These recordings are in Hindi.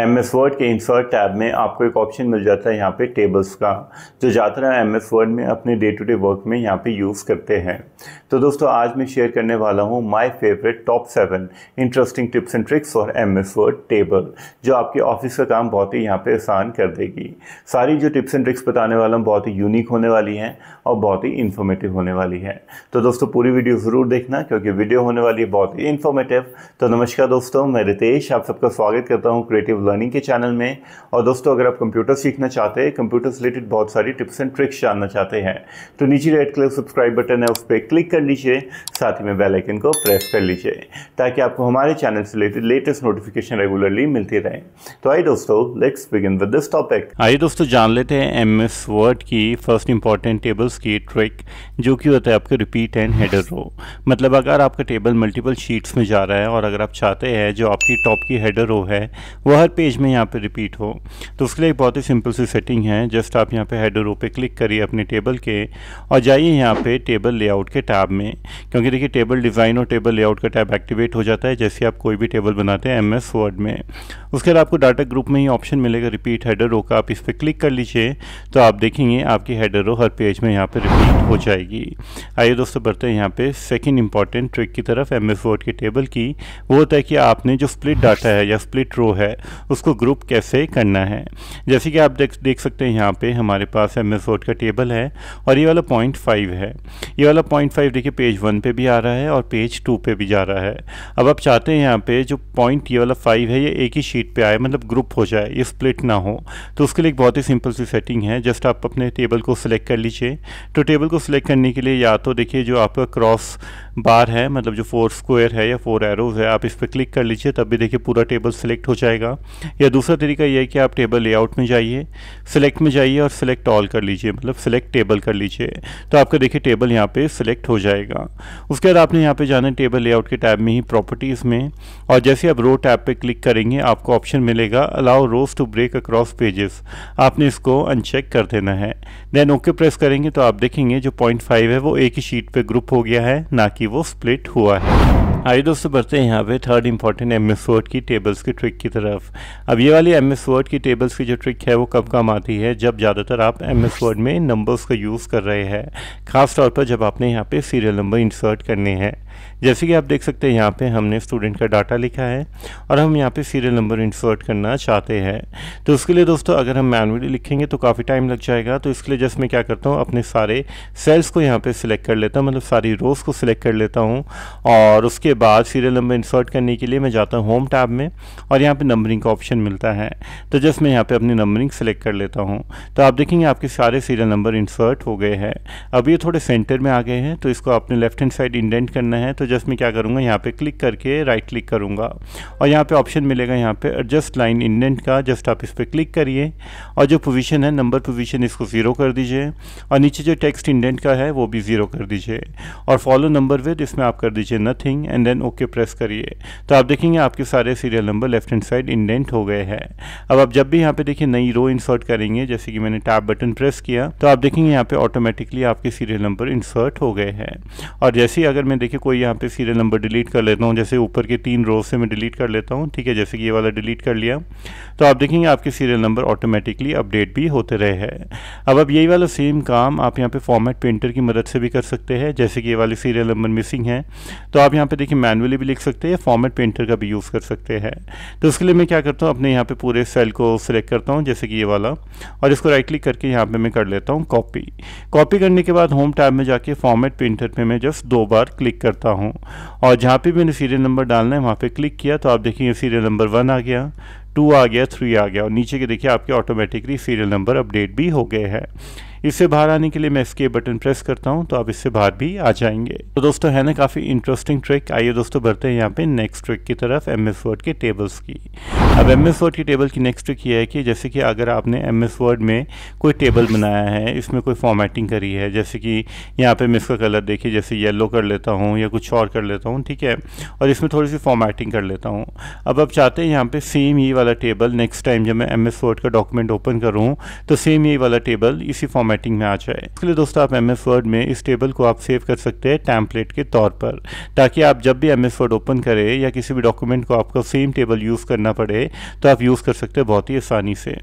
एम एस वर्ड के इंसर्ट टैब में आपको एक ऑप्शन मिल जाता है यहाँ पे टेबल्स का जो ज़्यादातर एम एस वर्ड में अपने डे टू डे वर्क में यहाँ पे यूज़ करते हैं तो दोस्तों आज मैं शेयर करने वाला हूँ my favourite top seven interesting tips and tricks और एम एस वर्ड टेबल जो आपके ऑफिस का काम बहुत ही यहाँ पर आसान कर देगी सारी जो टिप्स एंड ट्रिक्स बताने वाला हूँ बहुत ही यूनिक होने वाली हैं और बहुत ही इन्फॉर्मेटिव होने वाली है तो दोस्तों पूरी वीडियो ज़रूर देखना क्योंकि वीडियो होने वाली है बहुत ही इन्फॉर्मेटिव तो नमस्कार दोस्तों मैं रितेश आप सबका स्वागत करता हूँ क्रिएटिव लर्निंग के चैनल में और दोस्तों अगर आप कंप्यूटर सीखना चाहते हैं कंप्यूटर से रिलेटेड बहुत सारी टिप्स एंड ट्रिक्स जानना चाहते हैं तो नीचे रेड कलर सब्सक्राइब बटन है उस पर क्लिक कर लीजिए साथ ही में बेलाइकन को प्रेस कर लीजिए ताकि आपको हमारे चैनल से रिलेटेड लेटेस्ट नोटिफिकेशन रेगुलरली मिलती रहे तो आइए दोस्तों let's begin with this topic आइए दोस्तों जान लेते हैं एम एस वर्ड की फर्स्ट इंपॉर्टेंट टेबल्स की ट्रिक जो कि होता है आपके रिपीट एंड हेडर रो मतलब अगर आपका टेबल मल्टीपल शीट्स में जा रहा है और अगर आप चाहते हैं जो आपकी टॉप की हेडर रो है वह हर पेज में यहाँ पे रिपीट हो तो उसके लिए एक बहुत ही सिंपल सी सेटिंग है जस्ट आप यहाँ पे हेडर पे क्लिक करिए अपने टेबल के और जाइए यहाँ पे टेबल लेआउट के टैब में क्योंकि देखिए टेबल डिज़ाइन और टेबल लेआउट का टैब एक्टिवेट हो जाता है जैसे आप कोई भी टेबल बनाते हैं एम वर्ड में उसके बाद आपको डाटा ग्रुप में ही ऑप्शन मिलेगा रिपीट हेडर रो का आप इस पर क्लिक कर लीजिए तो आप देखेंगे आपकी हेडर रो हर पेज में यहाँ पर रिपीट हो जाएगी आइए दोस्तों बढ़ते हैं यहाँ पे सेकेंड इंपॉर्टेंट ट्रिक की तरफ एम एस वर्ड के टेबल की वो होता है कि आपने जो स्प्लिट डाटा है या स्प्लिट रो है उसको ग्रुप कैसे करना है जैसे कि आप देख देख सकते हैं यहाँ पे हमारे पास एम एस का टेबल है और ये वाला पॉइंट फाइव है ये वाला पॉइंट फाइव देखिए पेज वन पे भी आ रहा है और पेज टू पे भी जा रहा है अब आप चाहते हैं यहाँ पे जो पॉइंट ये वाला फाइव है ये एक ही शीट पे आए मतलब ग्रुप हो जाए ये स्प्लिट ना हो तो उसके लिए एक बहुत ही सिंपल सी सेटिंग है जस्ट आप अपने टेबल को सिलेक्ट कर लीजिए तो टेबल को सिलेक्ट करने के लिए या तो देखिए जो आपका क्रॉस बार है मतलब जो फोर स्क्वायर है या फोर एरोज है आप इस पर क्लिक कर लीजिए तब भी देखिए पूरा टेबल सेलेक्ट हो जाएगा या दूसरा तरीका यह है कि आप टेबल लेआउट में जाइए सेलेक्ट में जाइए और सिलेक्ट ऑल कर लीजिए मतलब सेलेक्ट टेबल कर लीजिए तो आपका देखिए टेबल यहाँ पर सिलेक्ट हो जाएगा उसके बाद आपने यहाँ पर जाना है टेबल लेआउट के टैब में ही प्रॉपर्टीज़ में और जैसे आप रो टैब पर क्लिक करेंगे आपको ऑप्शन मिलेगा allow rows to break across pages आपने इसको अनचेक कर देना है देन ओके प्रेस करेंगे तो आप देखेंगे जो पॉइंट फाइव है वो एक ही शीट पर ग्रुप हो गया है ना कि कि वो स्प्लिट हुआ है आइए दोस्तों बढ़ते हैं यहाँ पे third important M S word की टेबल्स की ट्रिक की तरफ अब ये वाली एम एस वर्ड की टेबल्स की जो ट्रिक है वो कब काम आती है जब ज़्यादातर आप एम एस वर्ड में नंबर्स का यूज़ कर रहे हैं खासतौर पर जब आपने यहाँ पे सीरियल नंबर इंसर्ट करने हैं जैसे कि आप देख सकते हैं यहाँ पे हमने स्टूडेंट का डाटा लिखा है और हम यहाँ पे सीरियल नंबर इंसर्ट करना चाहते हैं तो उसके लिए दोस्तों अगर हम मैनुअली लिखेंगे तो काफ़ी टाइम लग जाएगा तो इसके लिए जस्ट मैं क्या करता हूँ अपने सारे सेल्स को यहाँ पर सिलेक्ट कर लेता हूँ मतलब सारी रोज़ को सिलेक्ट कर लेता हूँ और उसके बाद सीरियल नंबर इंसर्ट करने के लिए मैं जाता हूँ होम टैब में और यहाँ पर नंबरिंग का ऑप्शन मिलता है तो जस्ट मैं यहाँ पर अपनी नंबरिंग सेलेक्ट कर लेता हूँ तो आप देखेंगे आपके सारे सीरियल नंबर इंसर्ट हो गए हैं अब ये थोड़े सेंटर में आ गए हैं तो इसको आपने लेफ्ट हैंड साइड इंडेंट करना है हैं तो जस्ट मैं क्या करूँगा यहाँ पे क्लिक करके राइट क्लिक करूँगा और यहाँ पे ऑप्शन मिलेगा यहाँ पे एडजस्ट लाइन इंडेंट का जस्ट आप इस पर क्लिक करिए और जो पोजीशन है नंबर पोजीशन इसको ज़ीरो कर दीजिए और नीचे जो टेक्स्ट इंडेंट का है वो भी ज़ीरो कर दीजिए और फॉलो नंबर विद इसमें आप कर दीजिए nothing and then okay press करिए तो आप देखेंगे आपके सारे serial number left hand side indent हो गए हैं अब आप जब भी यहाँ पर देखिए नई रो इंसर्ट करेंगे जैसे कि मैंने टैप बटन प्रेस किया तो आप देखेंगे यहाँ पर ऑटोमेटिकली आपके सीरियल नंबर इंसर्ट हो गए हैं और जैसे ही अगर मैं देखिए कोई कोई यहाँ पे सीरियल नंबर डिलीट कर लेता हूँ जैसे ऊपर के तीन रोज से मैं डिलीट कर लेता हूँ ठीक है जैसे कि ये वाला डिलीट कर लिया तो आप देखेंगे आपके सीरियल नंबर ऑटोमेटिकली अपडेट भी होते रहे हैं अब अब यही वाला सेम काम आप यहाँ पर फॉर्मेट पेंटर की मदद से भी कर सकते हैं जैसे कि ये वाले सीरियल नंबर मिसिंग है तो आप यहाँ पर देखिए मैनुअली भी लिख सकते हैं फॉर्मेट पेंटर का भी यूज़ कर सकते हैं तो उसके लिए मैं क्या करता हूँ अपने यहाँ पर पूरे सेल को सिलेक्ट करता हूँ जैसे कि ये वाला और इसको राइट क्लिक करके यहाँ पर मैं कर लेता हूँ कॉपी कॉपी करने के बाद होम टैब में जाके फॉर्मेट पेंटर पर मैं जस्ट दो बार क्लिक करता करता हूँ और जहाँ पे मैंने सीरियल नंबर डालना है वहाँ पे क्लिक किया तो आप देखिए सीरियल नंबर वन आ गया टू आ गया थ्री आ गया और नीचे के देखिए आपके ऑटोमेटिकली सीरियल नंबर अपडेट भी हो गए हैं इससे बाहर आने के लिए मैं इसके बटन प्रेस करता हूँ तो आप इससे बाहर भी आ जाएंगे तो दोस्तों है ना काफ़ी इंटरेस्टिंग ट्रिक आइए दोस्तों बढ़ते हैं यहाँ पे नेक्स्ट ट्रिक की तरफ एम एस वर्ड के टेबल्स की अब एम एस वर्ड की टेबल की नेक्स्ट ट्रिक ये है कि जैसे कि अगर आपने एम एस वर्ड में कोई टेबल बनाया है इसमें कोई फॉर्मेटिंग करी है जैसे कि यहाँ पर मैं इसका कलर देखिए जैसे येलो कर लेता हूँ या कुछ और कर लेता हूँ ठीक है और इसमें थोड़ी सी फॉर्मेटिंग कर लेता हूँ अब आप चाहते हैं यहाँ पर सेम ये वाला टेबल नेक्स्ट टाइम जब मैं एम एस वर्ड का डॉक्यूमेंट ओपन करूँ तो सेम ये वाला टेबल इसी फॉर्मेट फॉर्मेटिंग में आ जाए इसके लिए दोस्तों आप एम एस वर्ड में इस टेबल को आप सेव कर सकते हैं टैंपलेट के तौर पर ताकि आप जब भी एम एस वर्ड ओपन करें या किसी भी डॉक्यूमेंट को आपको सेम टेबल यूज़ करना पड़े तो आप यूज़ कर सकते हैं बहुत ही आसानी से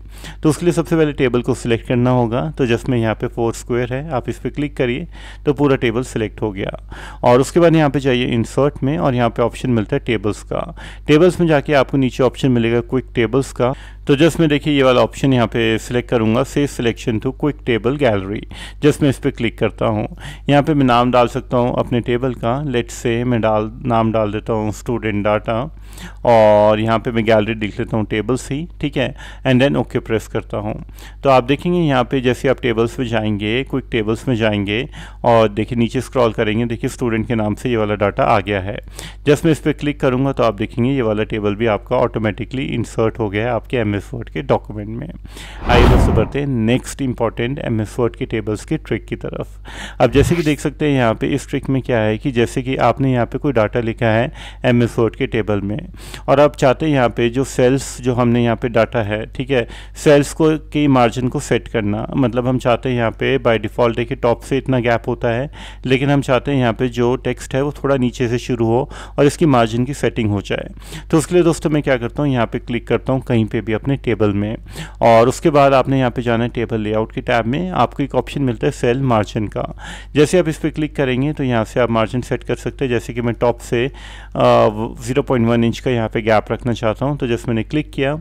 तो उसके लिए सबसे पहले टेबल को सिलेक्ट करना होगा तो जस्ट में यहाँ पे फोर स्क्वायर है आप इस पर क्लिक करिए तो पूरा टेबल सिलेक्ट हो गया और उसके बाद यहाँ पे जाइए इंसर्ट में और यहाँ पे ऑप्शन मिलता है टेबल्स का टेबल्स में जाके आपको नीचे ऑप्शन मिलेगा क्विक टेबल्स का तो जस्ट मैं देखिए ये वाला ऑप्शन यहाँ पे सिलेक्ट करूँगा save selection to quick table gallery just मैं इस पर क्लिक करता हूँ यहाँ पे मैं नाम डाल सकता हूँ अपने टेबल का लेट से मैं डाल नाम डाल देता हूँ स्टूडेंट डाटा और यहाँ पे मैं गैलरी लिख लेता हूँ टेबल्स ही ठीक है एंड देन ओके प्रेस करता हूँ तो आप देखेंगे यहाँ पे जैसे आप टेबल्स में जाएंगे क्विक टेबल्स में जाएंगे और देखिए नीचे स्क्रॉल करेंगे देखिए स्टूडेंट के नाम से ये वाला डाटा आ गया है जस्ट मैं इस पर क्लिक करूँगा तो आप देखेंगे ये वाला टेबल भी आपका ऑटोमेटिकली इंसर्ट हो गया है आपके एम एम एस वर्ड के डॉक्यूमेंट में आइए दोस्तों बढ़ते हैं next important M S word के टेबल्स के ट्रिक की तरफ अब जैसे कि देख सकते हैं यहाँ पे इस ट्रिक में क्या है कि जैसे कि आपने यहाँ पे कोई डाटा लिखा है एम एस वर्ड के टेबल में और आप चाहते हैं यहाँ पे जो सेल्स जो हमने यहाँ पे डाटा है ठीक है सेल्स को के मार्जिन को सेट करना मतलब हम चाहते हैं यहाँ पे बाय डिफ़ॉल्ट देखिए टॉप से इतना गैप होता है लेकिन हम चाहते हैं यहाँ पे जो टेक्स्ट है वो थोड़ा नीचे से शुरू हो और इसकी मार्जिन की सेटिंग हो जाए तो उसके लिए दोस्तों मैं क्या करता हूँ यहाँ पे क्लिक करता हूँ कहीं पे भी अपने टेबल में और उसके बाद आपने यहाँ पे जाना है टेबल लेआउट के टैब में आपको एक ऑप्शन मिलता है सेल मार्जिन का जैसे आप इस पर क्लिक करेंगे तो यहाँ से आप मार्जिन सेट कर सकते हैं जैसे कि मैं टॉप से ज़ीरो पॉइंट वन इंच का यहाँ पर गैप रखना चाहता हूँ तो जैसे मैंने क्लिक किया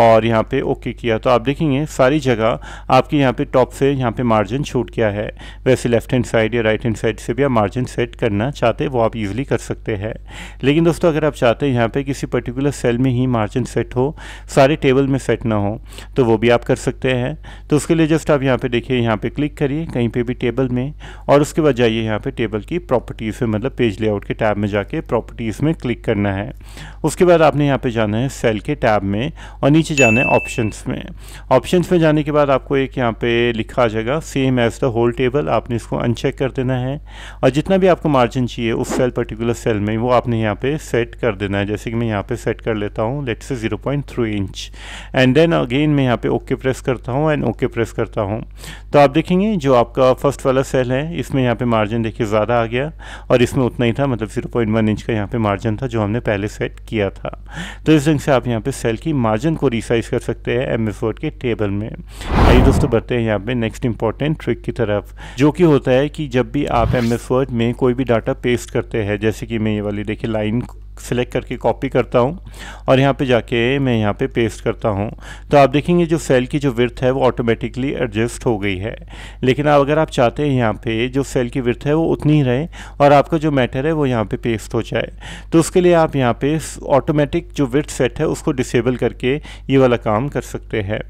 और यहाँ पर ओके किया तो आप देखेंगे सारी जगह आपके यहाँ पर टॉप से यहाँ पर मार्जिन छूट गया है वैसे लेफ्ट हैंड साइड या राइट हैंड साइड से भी आप मार्जिन सेट करना चाहते वो आप ईजिली कर सकते हैं लेकिन दोस्तों अगर आप चाहते हैं यहाँ पर किसी पर्टिकुलर सेल में ही मार्जिन सेट हो सारे टेबल टेबल में सेट ना हो तो वो भी आप कर सकते हैं तो उसके लिए जस्ट आप यहाँ पे देखिए यहाँ पे क्लिक करिए कहीं पे भी टेबल में और उसके बाद जाइए यहाँ पे टेबल की प्रॉपर्टीज़ में मतलब पेज लेआउट के टैब में जाके प्रॉपर्टीज़ में क्लिक करना है उसके बाद आपने यहाँ पर जाना है सेल के टैब में और नीचे जाना है ऑप्शन में ऑप्शन में जाने के बाद आपको एक यहाँ पर लिखा आ जाएगा same as the whole table आपने इसको अनचेक कर देना है और जितना भी आपको मार्जिन चाहिए उस सेल पर्टिकुलर सेल में वो आपने यहाँ पर सेट कर देना है जैसे कि मैं यहाँ पर सेट कर लेता हूँ लेट से 0.3 इंच एंड देन अगेन मैं यहाँ पे ओके प्रेस करता हूँ एंड ओके प्रेस करता हूँ तो आप देखेंगे जो आपका फर्स्ट वाला सेल है इसमें यहाँ पे मार्जिन देखिए ज़्यादा आ गया और इसमें उतना ही था मतलब जीरो इंच का यहाँ पर मार्जिन था जो हमने पहले सेट किया था तो इस ढंग से आप यहाँ पर सेल की मार्जिन को रिसाइज कर सकते हैं एम एस के टेबल में आइए दोस्तों बढ़ते हैं यहाँ पर नेक्स्ट इंपॉर्टेंट ट्रिक की तरफ जो कि होता है कि जब भी आप एम एस में कोई भी डाटा पेस्ट करते हैं जैसे कि मैं ये वाली देखिए लाइन सेलेक्ट करके कॉपी करता हूँ और यहाँ पे जाके मैं यहाँ पे पेस्ट करता हूँ तो आप देखेंगे जो सेल की जो विर्थ है वो ऑटोमेटिकली एडजस्ट हो गई है लेकिन आप अगर आप चाहते हैं यहाँ पे जो सेल की विर्थ है वो उतनी ही रहे और आपका जो मैटर है वो यहाँ पे पेस्ट हो जाए तो उसके लिए आप यहाँ पे ऑटोमेटिक जो विर्थ सेट है उसको डिसेबल करके ये वाला काम कर सकते हैं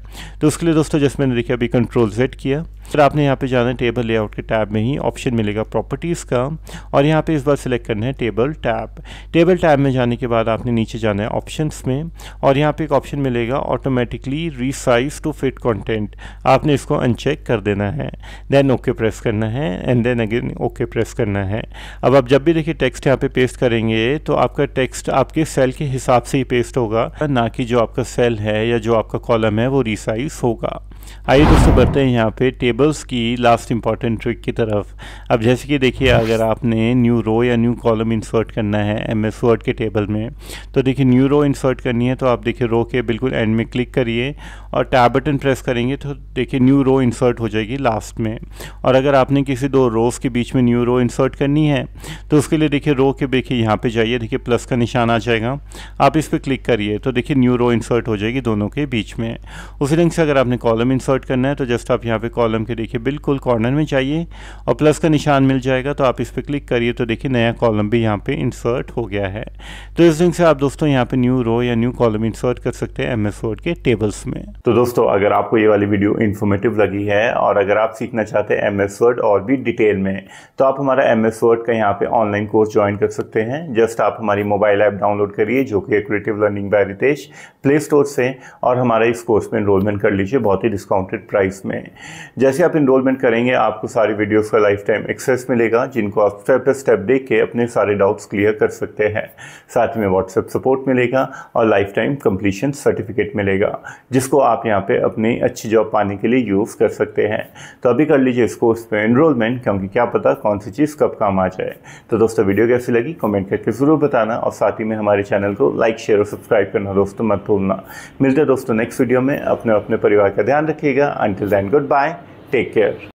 तो उसके लिए दोस्तों जैसे मैंने देखिए अभी कंट्रोल सेट किया फिर आपने यहाँ पे जाना है टेबल लेआउट के टैब में ही ऑप्शन मिलेगा प्रॉपर्टीज़ का और यहाँ पे इस बार सेलेक्ट करना है table tab table tab tab में जाने के बाद आपने नीचे जाना है ऑप्शंस में और यहाँ पे एक ऑप्शन मिलेगा automatically resize to fit content आपने इसको अनचेक कर देना है देन ओके प्रेस करना है and then again okay press करना है अब आप जब भी देखिए टेक्स्ट यहाँ पे पेस्ट करेंगे तो आपका टेक्स्ट आपके सेल के हिसाब से ही पेस्ट होगा ना कि जो आपका सेल है या जो आपका कॉलम है वो रिसाइज होगा आइए दोस्तों बढ़ते हैं यहाँ पे टेबल्स की लास्ट इंपॉर्टेंट ट्रिक की तरफ अब जैसे कि देखिए अगर आपने न्यू रो या न्यू कॉलम इंसर्ट करना है एम एस वर्ड के टेबल में तो देखिए न्यू रो इंसर्ट करनी है तो आप देखिए रो के बिल्कुल एंड में क्लिक करिए और टैब बटन प्रेस करेंगे तो देखिए न्यू रो इंसर्ट हो जाएगी लास्ट में और अगर आपने किसी दो रोज़ के बीच में न्यू रो इंसर्ट करनी है तो उसके लिए देखिए रो के देखिए यहाँ पर जाइए देखिए प्लस का निशान आ जाएगा आप इस पर क्लिक करिए तो देखिए न्यू रो इंसर्ट हो जाएगी दोनों के बीच में उसी ढंग से अगर आपने कॉलम इंसर्ट करना है तो जस्ट आप यहाँ पर कॉलम के देखिए बिल्कुल कॉर्नर में जाइए और प्लस का निशान मिल जाएगा तो आप इस पर क्लिक करिए तो देखिए नया कॉलम भी यहाँ पे इंसर्ट हो गया है तो इस ढंग से आप दोस्तों यहाँ पे न्यू रो या न्यू कॉलम इंसर्ट कर सकते हैं एम एस वर्ड के टेबल्स में तो दोस्तों अगर आपको ये वाली वीडियो इन्फॉर्मेटिव लगी है और अगर आप सीखना चाहते हैं एम एस वर्ड और भी डिटेल में तो आप हमारा एम एस वर्ड का यहाँ पे ऑनलाइन कोर्स ज्वाइन कर सकते हैं जस्ट आप हमारी मोबाइल ऐप डाउनलोड करिए जो कि creative learning by Ritesh play store से और हमारा इस कोर्स में इनरोलमेंट कर लीजिए बहुत ही डिस्काउंटेड प्राइस में जैसे आप इनरोलमेंट करेंगे आपको सारी वीडियोज़ का लाइफ टाइम एक्सेस मिलेगा जिनको आप स्टेप बाई स्टेप देख के अपने सारे डाउट्स क्लियर कर सकते हैं साथ में व्हाट्सएप सपोर्ट मिलेगा और लाइफ टाइम कम्प्लीशन सर्टिफिकेट मिलेगा जिसको आप यहाँ पे अपनी अच्छी जॉब पाने के लिए यूज़ कर सकते हैं तो अभी कर लीजिए इस कोर्स पर एनरोलमेंट क्योंकि क्या पता कौन सी चीज़ कब काम आ जाए तो दोस्तों वीडियो कैसी लगी कमेंट करके ज़रूर बताना और साथ ही में हमारे चैनल को लाइक शेयर और सब्सक्राइब करना दोस्तों मत भूलना मिलते हैं दोस्तों नेक्स्ट वीडियो में अपने अपने परिवार का ध्यान रखिएगा until then good bye take care